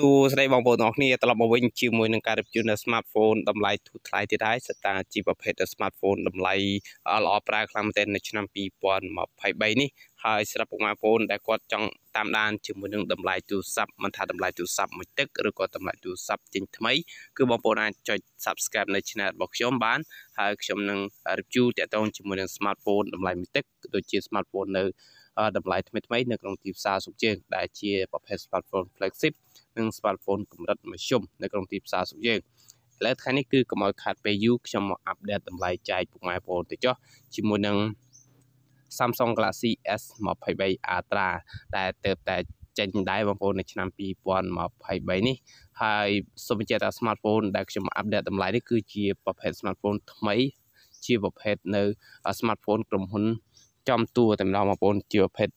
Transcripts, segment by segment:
សួស្តីបងប្អូនទាំងអស់គ្នាត្រឡប់មកវិញជាមួយនឹងការរៀបជូននៅ smartphone តម្លៃធូរថ្លៃទៀតហើយសិតតាជីវប្រភេទ smartphone តម្លៃល្អប្រើខ្លាំងមែនទែននៅឆ្នាំ2023នេះហើយសម្រាប់ពុកម៉ែបងប្អូនដែលគាត់ចង់តាមដានជាមួយនឹងតម្លៃទូរស័ព្ទមិនថាតម្លៃទូរស័ព្ទមួយទឹកឬក៏តម្លៃទូរស័ព្ទចេញថ្មីគឺបងប្អូនអាចចុច Subscribe នៅ Channel របស់ខ្ញុំបាន ហើយខ្ញុំនឹងរៀបជូនតាក់ទងជាមួយនឹង smartphone តម្លៃមួយទឹកដូចជា smartphone នៅតម្លៃថ្មីថ្មីនៅក្នុងទីផ្សារសុខជើងដែលជាប្រភេទ smartphone flagship និង smartphone កម្រិតមធ្យមនៅក្នុងទីផ្សាររបស់យើងឥឡូវថ្ងៃនេះគឺកុំឲ្យខាតពេលយូរខ្ញុំមកអាប់ដេតតម្លៃចែកពុកម៉ែបងប្អូនទៅចុះជាមួយនឹង Samsung Galaxy S23 Ultra ដែលទៅតែចេញដែរបងប្អូននៅឆ្នាំ2023នេះហើយសូមបញ្ជាក់ថា smartphone ដែលខ្ញុំអាប់ដេតតម្លៃនេះគឺជាប្រភេទ smartphone ថ្មីជាប្រភេទនៅ smartphone ក្រុមហ៊ុន ចំតួតែម្ដងបងប្អូនជាប្រភេទ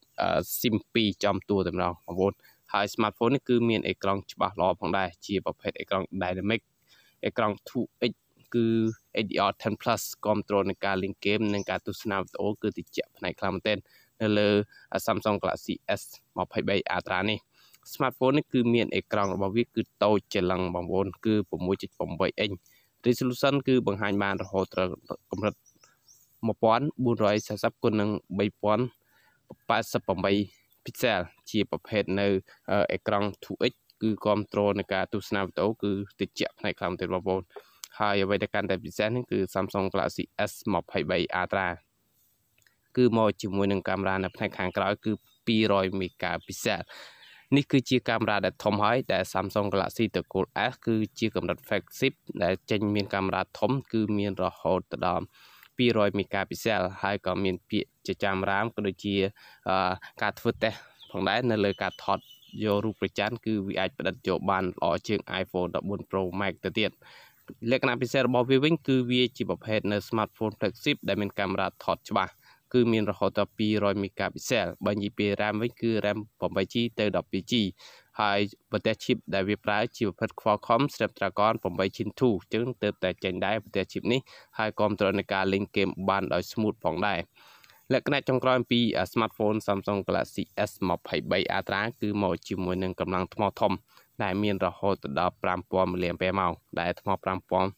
SIM 2ចំតួតែម្ដងបងប្អូនហើយ smartphone នេះគឺមានអេក្រង់ច្បាស់ល្អផងដែរជាប្រភេទអេក្រង់ dynamic អេក្រង់ 2x គឺ HDR 10 Plus គ្រប់គ្រងនឹងការលេងហ្គេមនិងការទស្សនាវីដេអូគឺតិចផ្នែកខ្លាំងមែនទែននៅលើ Samsung Galaxy S23 Ultra នេះ smartphone នេះគឺមានអេក្រង់របស់វាគឺតូចច្រឡឹងបងប្អូនគឺ6.8អ៊ីន resolution គឺបង្ហាញបានរហូតដល់កម្រិត1440គុណនឹង3088 Pixel ជាប្រភេទនៅអេក្រង់ 2X គឺគ្រប់គ្រងនៃការទស្សនាវីដេអូគឺតិចផ្នែកខ្លាំងទៀតបងប្អូន ហើយអ្វីដែលកាន់តែពិសេសនេះគឺ Samsung Galaxy S23 Ultra គឺមកជាមួយនឹងកាមេរ៉ានៅផ្នែកខាងក្រោយ គឺ200មេហ្គាពិសេសនេះគឺជាកាមេរ៉ាដែលធំហើយដែល Samsung Galaxy តកូល S គឺជាកម្រិត flagship ដែលចេញមានកាមេរ៉ាធំ គឺមានរហូតដល់200មេហ្គាពិសែលហើយក៏មានពាក្យជាចាំរាមក៏ដូចជាការធ្វើតេស្តផងដែរនៅលើការថតយករូបប្រច័ណ្ឌគឺវាអាចផ្ដិតយកបានល្អជាង iPhone 14 Pro Max ទៅទៀតលក្ខណៈពិសេសរបស់វាវិញគឺ វាជាប្រភេទនៅ smartphone flagship ដែលមានកាមេរ៉ាថតច្បាស់គឺមានរហូតដល់200មេហ្គាពិសែលបើនិយាយពី RAM វិញគឺ RAM 8GB ទៅ 12GB ហើយប្រទេសជីបដែលវាប្រើជីវភាព Qualcomm Snapdragon 8 Gen 2ចឹងទៅតែចេញដែរប្រទេសជីបនេះហើយគ្រប់គ្រងនៃការលេងហ្គេមបានដោយ smooth ផងដែរលក្ខណៈចុងក្រោយពី smartphone Samsung Galaxy S23 Ultra គឺមកជាមួយនឹងកម្លាំងថ្មធំ ដែលមានរហូតដល់5000 mAh ដែលថ្ម5000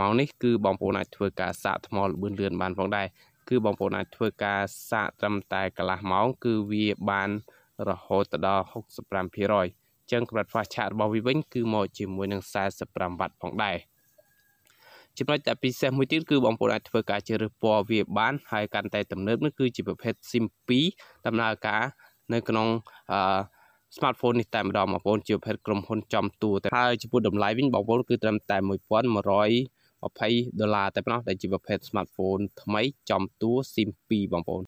mAh នេះគឺបងប្អូនអាចធ្វើការសាកថ្មលឿនលឿនបានផងដែរគឺបងប្អូនអាចធ្វើការសាកត្រឹមតែកន្លះម៉ោងគឺវាបានរហូតដល់65%ចឹងកម្រិត fast charge របស់វាវិញគឺមកជាមួយនឹង45វ៉ាត់ផងដែរចំណុចតែពិសេសមួយទៀតគឺបងប្អូនអាចធ្វើការជ្រើសរើសពណ៌វា បាន ហើយកាន់តែទំនើបនោះគឺជាប្រភេទ SIM 2ដំណើរការ នៅ ក្នុងអឺ smartphone នេះតែម្ដងបងប្អូនជាប្រភេទក្រុមហ៊ុនចំតួតែហើយចំពោះតម្លៃវិញបងប្អូនគឺត្រឹមតែ1120ដុល្លារតែប៉ុណ្ណោះដែលជាប្រភេទ smartphone ថ្មីចំតួ SIM 2បងប្អូន